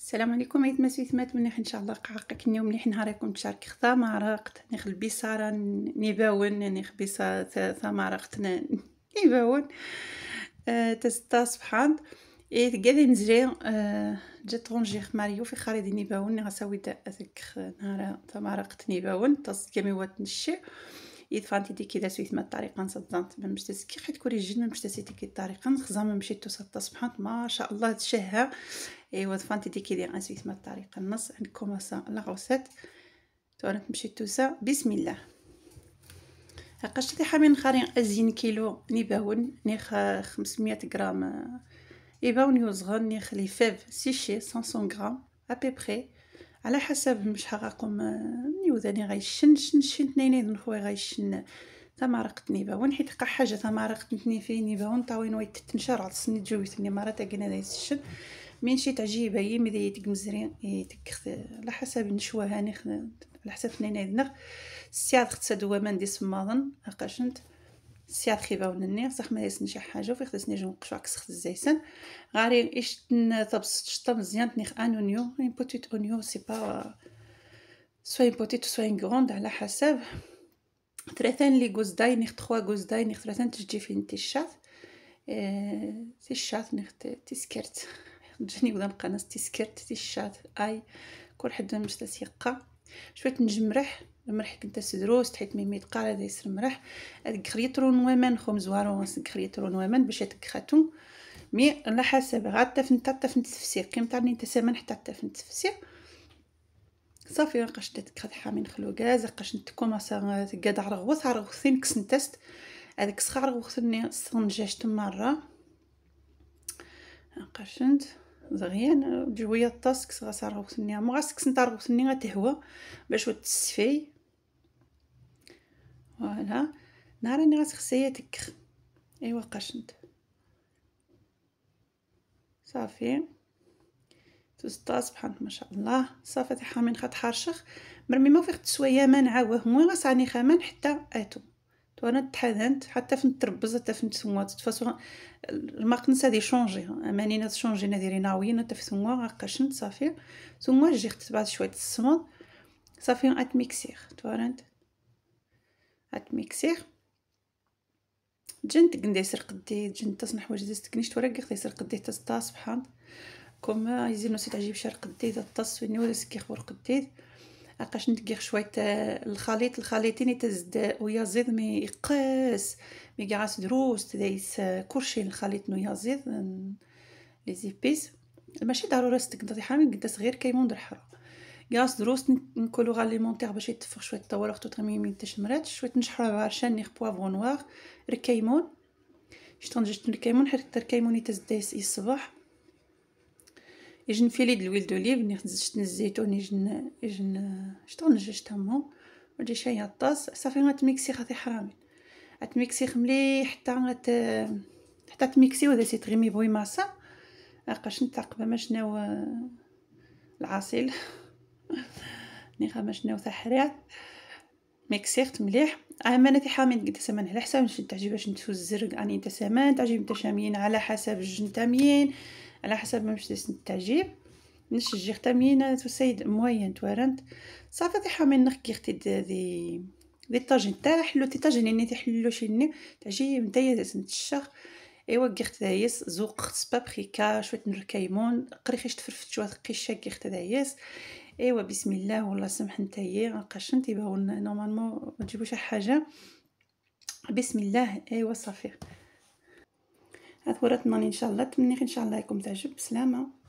السلام عليكم عيد مسوي مليح ان شاء الله قعقك اليوم مليح نهاركم تشارك خطا مارقت نخل بيسارة نباون نخبيسا ثا مارقت نباون أه تستا سبحان اي تقالي نزري أه جات غونجي ماريو في خالد نباون غساوي تا اذك نهار ثا مارقت نباون تص كامي وات نشي اذا فانتي دي كذا ما الطريقه نصدنت من مشتاس كي حيت كوري جن من مشتاس كي الطريقه نخزا مشي مشيتو سطا سبحان ما شاء الله تشهى ايوا فانتي دي كذا ان ما الطريقه النص عندكم سا لا غوسيت تورنت مشيتو سا بسم الله هاكاش تي حامين خارين ازين كيلو نيباون ني 500 غرام يباون يوزغن ني فيف سيشي 500 غرام ابي بري على حسب شحال غنقوم نيوزاني آه، غيشن شن شن تنينين خويا غيشن آه، تمارقة وين حيت قا حاجة تمارقة نتني في نيباون طاوين ويت تنشر على السن تجويتني مرة تاقينا داي الشن من شي تعجيبة يي مذي يتك مزرين يتك على حسب نشوى هاني على حسب تنينين نغ السياد خت سدوى مندي سماضن اقاشنت السياط خيبه ونني صح ما يسن شي حاجه وفي خصني نقشوا عكس كسخت الزيتون غاري ايش تنطبس شطه مزيان تنيخ ان اونيو ان بوتيت اونيو سي با سوا اون بوتيت سوا اون غروند على حسب ثلاثين لي غوز داي نيخ تخوا غوز داي نيخ ثلاثان تجي فين تيشات سي تيشات نيخ تيسكرت جاني بدا نبقى ناس تيسكرت تيشات اي كل حد مش تسيقه شويه نجمرح المرح كنت دروس حيت ميميت هذا دايسر مرح اتكخريترون ومن خمز وارونس كخريترون ومن باش اتكخاتون مي على حسب غا تفن تفن تفسير كيما تعني انت سمن حتى تفن تفسير صافي نقاش تتكخذ حامين خلو غاز ما نتكوما قاد عرغوث عرغوثين كسن تست هذاك سخا عرغوثني تمارا نقاش قاشنت زغيان جوية الطاس كسغا عرغوثني مو غاس غوسني غا غتهوى باش تسفي فوالا نهار اللي غتخصها تكخ ايوا قشنت صافي تزطاس بحال ما شاء الله صافي تحامين خط حرشخ مرمي ما فيخت من عاوة هما غصاني خمان حتى اتو وانا تحاذنت حتى فين تربز حتى فين تسوا تتفاسو المقنسة دي شونجي امانينا تشونجي ناديري ناويين حتى فثما غقشنت صافي ثم جي خدت شويه الصمود صافي اتميكسيغ توانت غتميكسيغ جنت قندي سر قدي جنت تصنح حوايج ديال تكنيش تورقي خدي سر قدي تصطا سبحان كما يزيد نسيت عجيب شر قدي تص فيني ولا سكي خبر قدي اقاش نتقيخ شويه الخليط الخليطين تزد ويا زيد مي يقاس مي كاعس دروس تدايس كرشي الخليط نويا زيد لي زيبيس ماشي ضروري ستك نطيحها من قدا صغير كيمون درحرو غاس دروس نكولوغ اليمونتيغ باش يتفخ شويه تو توت ما تشمرات شويه نشحر عرشان نيخ بوافو نواغ ركيمون حيت كتر الكيمون يتز الكيمون اي الصباح يجن فيليد د الويل دوليف ني زدت الزيتون يجن يجن شتون جشت همو ودي شاي الطاس صافي غتميكسي خاطي حرامي غتميكسي خملي حتى غات حتى تميكسي ودا سي تغيمي بوي ماسا لاقاش نتا قبل ما شناو العاصيل نيغا باش نوثا حريات ميكسيرت مليح تي حامين قد سمان على حساب نشد باش نتفو الزرق اني انت تسامان تعجب شامين على حسب الجن على حسب ما مش تعجب نشجي تاميين تسيد موين توارنت صافي تي حامين نخكي اختي دي دي طاجين تاع حلو تي طاجين اني تحلو شيني تعجي متايا نتشخ ايوا قيخت دايس زوق سبابريكا شويه نركيمون قريخيش تفرفت شويه قيشه قيخت دايس ايوا بسم الله والله سمح نتايا قشنت انتبهوا نورمالمون ما تجيبوش حاجه بسم الله ايوا صافي هاد ورات ان شاء الله تمنيت ان شاء الله يكون تعجب بسلامه